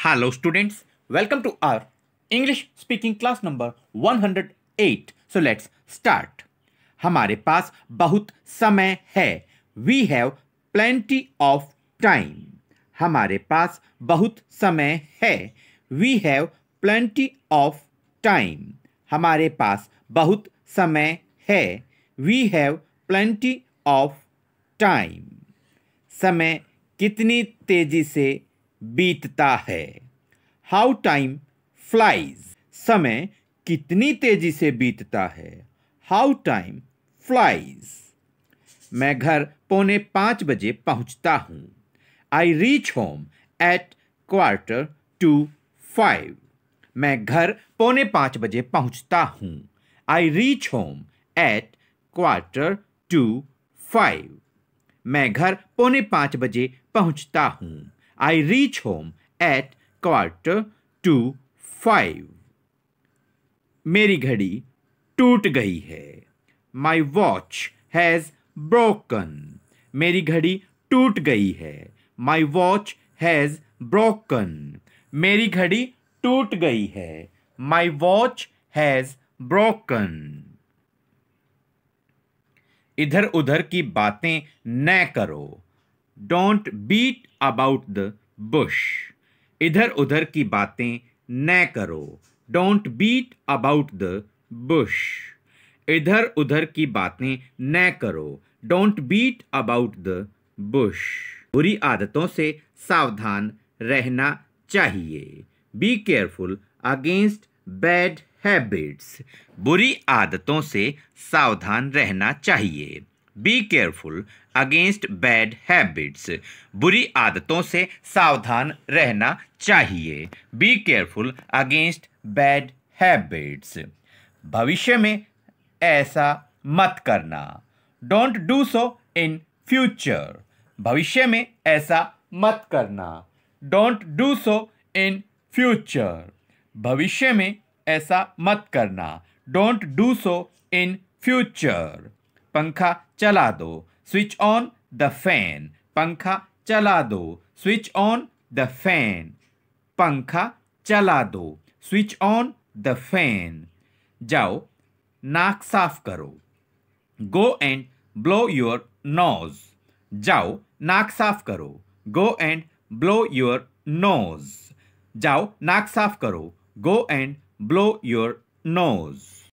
Hello students welcome to our English speaking class number 108 so let's start हमारे पास बहुत समय है we have plenty of time हमारे पास बहुत समय है we have plenty of time हमारे पास बहुत समय है we have plenty of time समय कितनी तेजी से बीतता है हाउ टाइम फ्लाइज समय कितनी तेजी से बीतता है हाउ टाइम फ्लाइज मैं घर पौने पाँच बजे पहुंचता हूँ I reach home at quarter to five मैं घर पौने पाँच बजे पहुंचता हूँ I reach home at quarter to five मैं घर पौने पाँच बजे पहुंचता हूँ I reach home at quarter to five. मेरी घड़ी टूट गई है माई वॉच हैज़ ब्रोकन मेरी घड़ी टूट गई है माई वॉच हैज़ ब्रोकन मेरी घड़ी टूट गई है माई वॉच हैज़ ब्रोकन इधर उधर की बातें न करो don't beat about the bush इधर उधर की बातें न करो don't beat about the bush इधर उधर की बातें न करो don't beat about the bush बुरी आदतों से सावधान रहना चाहिए be careful against bad habits बुरी आदतों से सावधान रहना चाहिए be careful against bad habits बुरी आदतों से सावधान रहना चाहिए be careful against bad habits भविष्य में ऐसा मत करना don't do so in future भविष्य में ऐसा मत करना don't do so in future भविष्य में ऐसा मत करना don't do so in future पंखा चला दो स्विच ऑन द फैन पंखा चला दो स्विच ऑन द फैन पंखा चला दो स्विच ऑन द फैन जाओ नाक साफ करो go and blow your nose जाओ नाक साफ करो go and blow your nose जाओ नाक साफ करो go and blow your nose